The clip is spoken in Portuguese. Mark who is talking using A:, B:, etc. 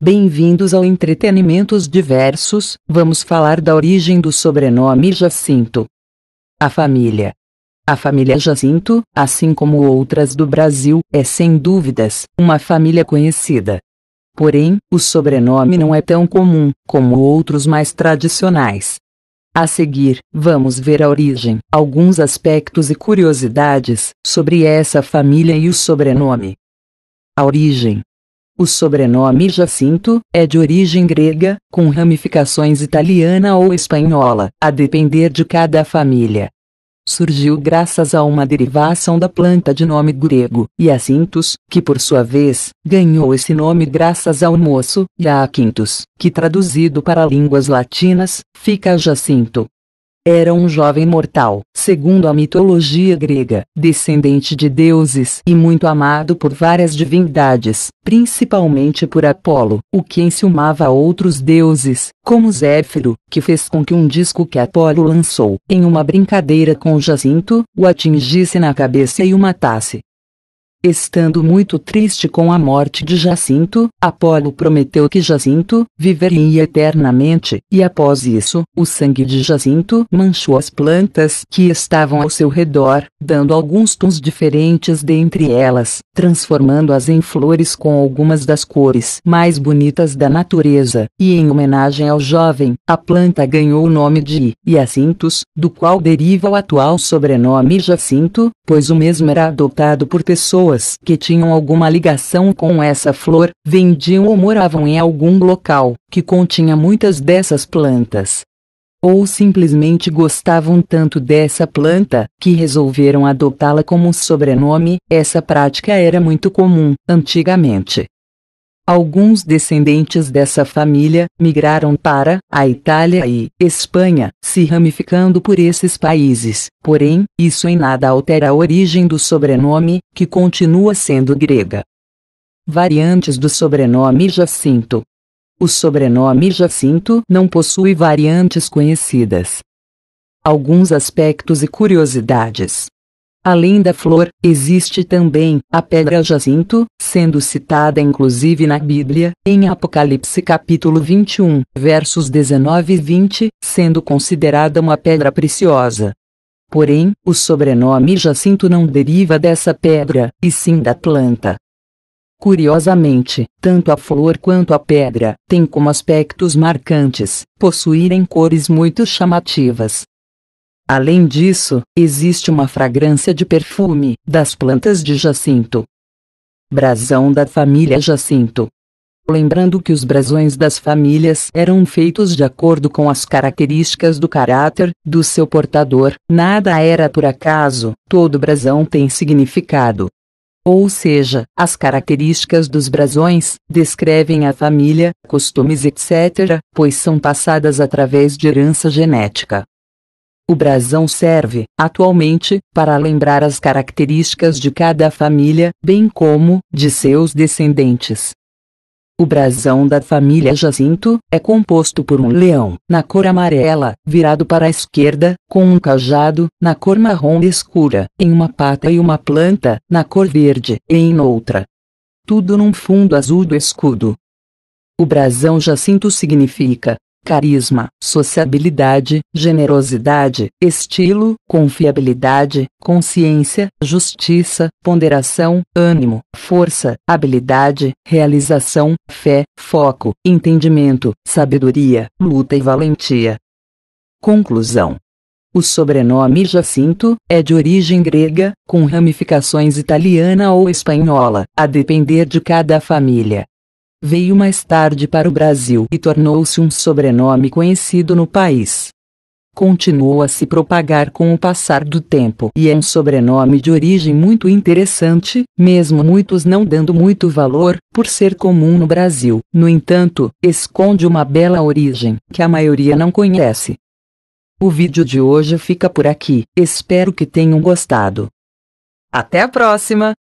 A: Bem-vindos ao Entretenimentos Diversos, vamos falar da origem do sobrenome Jacinto. A família. A família Jacinto, assim como outras do Brasil, é sem dúvidas uma família conhecida. Porém, o sobrenome não é tão comum como outros mais tradicionais. A seguir, vamos ver a origem, alguns aspectos e curiosidades sobre essa família e o sobrenome. A origem. O sobrenome Jacinto é de origem grega, com ramificações italiana ou espanhola, a depender de cada família surgiu graças a uma derivação da planta de nome grego, Hyacinthus, que por sua vez, ganhou esse nome graças ao moço, Hyacinthus, que traduzido para línguas latinas, fica Jacinto. Era um jovem mortal, segundo a mitologia grega, descendente de deuses e muito amado por várias divindades, principalmente por Apolo, o que enciumava a outros deuses, como Zéfiro, que fez com que um disco que Apolo lançou, em uma brincadeira com Jacinto, o atingisse na cabeça e o matasse. Estando muito triste com a morte de Jacinto, Apolo prometeu que Jacinto viveria eternamente, e após isso, o sangue de Jacinto manchou as plantas que estavam ao seu redor, dando alguns tons diferentes dentre elas, transformando-as em flores com algumas das cores mais bonitas da natureza, e em homenagem ao jovem, a planta ganhou o nome de Jacintos, do qual deriva o atual sobrenome Jacinto, pois o mesmo era adotado por pessoas pessoas que tinham alguma ligação com essa flor vendiam ou moravam em algum local que continha muitas dessas plantas. Ou simplesmente gostavam tanto dessa planta que resolveram adotá-la como sobrenome, essa prática era muito comum antigamente. Alguns descendentes dessa família migraram para a Itália e Espanha, se ramificando por esses países. Porém, isso em nada altera a origem do sobrenome, que continua sendo grega. Variantes do sobrenome Jacinto. O sobrenome Jacinto não possui variantes conhecidas. Alguns aspectos e curiosidades. Além da flor, existe também a pedra jacinto, sendo citada inclusive na Bíblia, em Apocalipse capítulo 21, versos 19 e 20, sendo considerada uma pedra preciosa. Porém, o sobrenome jacinto não deriva dessa pedra, e sim da planta. Curiosamente, tanto a flor quanto a pedra têm como aspectos marcantes possuírem cores muito chamativas, Além disso, existe uma fragrância de perfume das plantas de jacinto. Brasão da família Jacinto. Lembrando que os brasões das famílias eram feitos de acordo com as características do caráter do seu portador, nada era por acaso, todo brasão tem significado. Ou seja, as características dos brasões descrevem a família, costumes, etc., pois são passadas através de herança genética. O brasão serve, atualmente, para lembrar as características de cada família, bem como de seus descendentes. O brasão da família Jacinto é composto por um leão, na cor amarela, virado para a esquerda, com um cajado, na cor marrom escura, em uma pata e uma planta, na cor verde, em outra. Tudo num fundo azul do escudo. O brasão Jacinto significa carisma, sociabilidade, generosidade, estilo, confiabilidade, consciência, justiça, ponderação, ânimo, força, habilidade, realização, fé, foco, entendimento, sabedoria, luta e valentia. Conclusão o sobrenome Jacinto é de origem grega, com ramificações italiana ou espanhola, a depender de cada família. Veio mais tarde para o Brasil e tornou-se um sobrenome conhecido no país. Continuou a se propagar com o passar do tempo e é um sobrenome de origem muito interessante, mesmo muitos não dando muito valor, por ser comum no Brasil. No entanto, esconde uma bela origem que a maioria não conhece. O vídeo de hoje fica por aqui, espero que tenham gostado. Até a próxima!